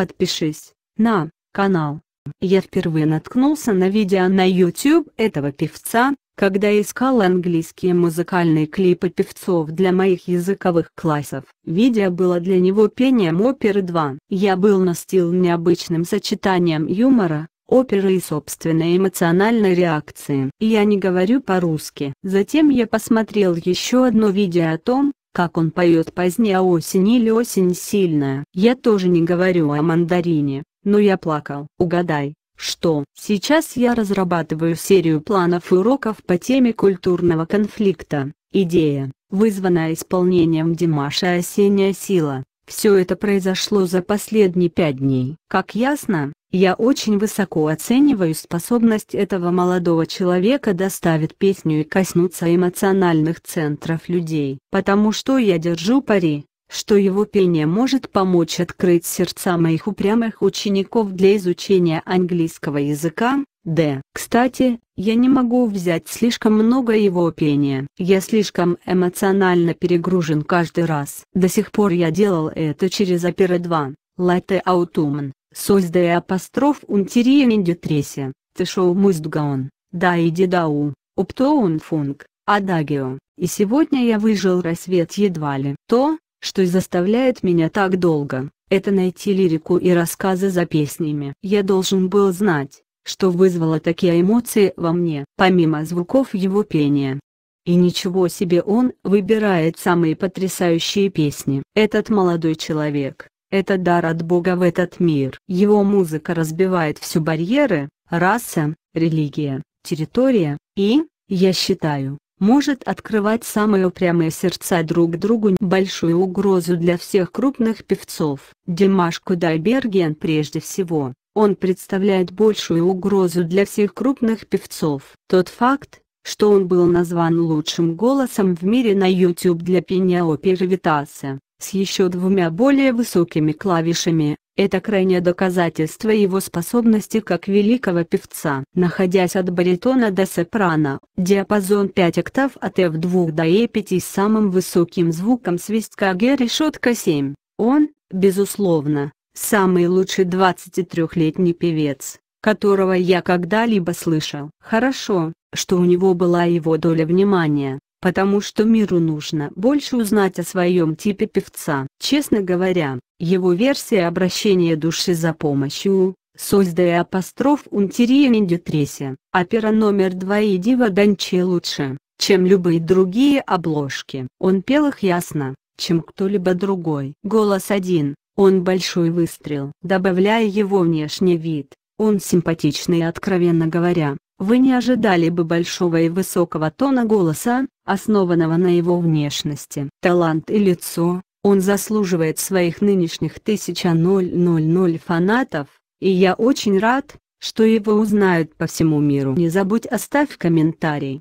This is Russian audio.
Подпишись на канал. Я впервые наткнулся на видео на YouTube этого певца, когда искал английские музыкальные клипы певцов для моих языковых классов. Видео было для него пением оперы 2. Я был настил необычным сочетанием юмора, оперы и собственной эмоциональной реакции. Я не говорю по-русски. Затем я посмотрел еще одно видео о том, как он поет позднее осень или осень сильная. Я тоже не говорю о мандарине, но я плакал. Угадай, что? Сейчас я разрабатываю серию планов и уроков по теме культурного конфликта. Идея, вызванная исполнением Димаша «Осенняя сила», все это произошло за последние пять дней. Как ясно, я очень высоко оцениваю способность этого молодого человека доставить песню и коснуться эмоциональных центров людей, потому что я держу пари, что его пение может помочь открыть сердца моих упрямых учеников для изучения английского языка, Д. Кстати, я не могу взять слишком много его пения. Я слишком эмоционально перегружен каждый раз. До сих пор я делал это через опера 2, латте аутумен, сольс апостроф унтериен индютресе, тышоу муздгаон, да иди дау, оптоун фунг, адагио. И сегодня я выжил рассвет едва ли. То, что заставляет меня так долго, это найти лирику и рассказы за песнями. Я должен был знать, что вызвало такие эмоции во мне, помимо звуков его пения. И ничего себе он выбирает самые потрясающие песни. Этот молодой человек, это дар от Бога в этот мир. Его музыка разбивает все барьеры, раса, религия, территория, и, я считаю, может открывать самые упрямые сердца друг другу большую угрозу для всех крупных певцов. Димаш Кудайберген прежде всего, он представляет большую угрозу для всех крупных певцов. Тот факт, что он был назван лучшим голосом в мире на YouTube для Пениопи Витаса, с еще двумя более высокими клавишами, это крайнее доказательство его способности как великого певца. Находясь от баритона до сопрано, диапазон 5 октав от F2 до E5 с самым высоким звуком свистка G решетка 7, он, безусловно, Самый лучший 23-летний певец, которого я когда-либо слышал. Хорошо, что у него была его доля внимания, потому что миру нужно больше узнать о своем типе певца. Честно говоря, его версия обращения души за помощью, создая апостроф «Унтериен индютресе», опера номер 2 и «Дива Данче» лучше, чем любые другие обложки. Он пел их ясно, чем кто-либо другой. Голос один, он большой выстрел. Добавляя его внешний вид, он симпатичный и откровенно говоря, вы не ожидали бы большого и высокого тона голоса, основанного на его внешности. Талант и лицо, он заслуживает своих нынешних 1000 фанатов, и я очень рад, что его узнают по всему миру. Не забудь оставь комментарий.